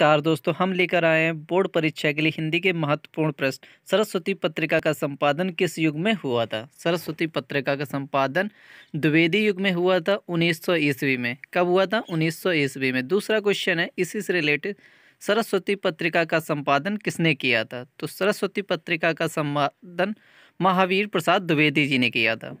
नमस्कार दोस्तों हम लेकर आए हैं बोर्ड परीक्षा के लिए हिंदी के महत्वपूर्ण प्रश्न सरस्वती पत्रिका का संपादन किस युग में हुआ था सरस्वती पत्रिका का संपादन द्विवेदी युग में हुआ था 1900 ईस्वी में कब हुआ था 1900 ईस्वी में दूसरा क्वेश्चन है इसी से रिलेटेड सरस्वती पत्रिका का संपादन किसने किया था तो सरस्वती पत्रिका का संपादन महावीर प्रसाद द्विवेदी जी ने किया था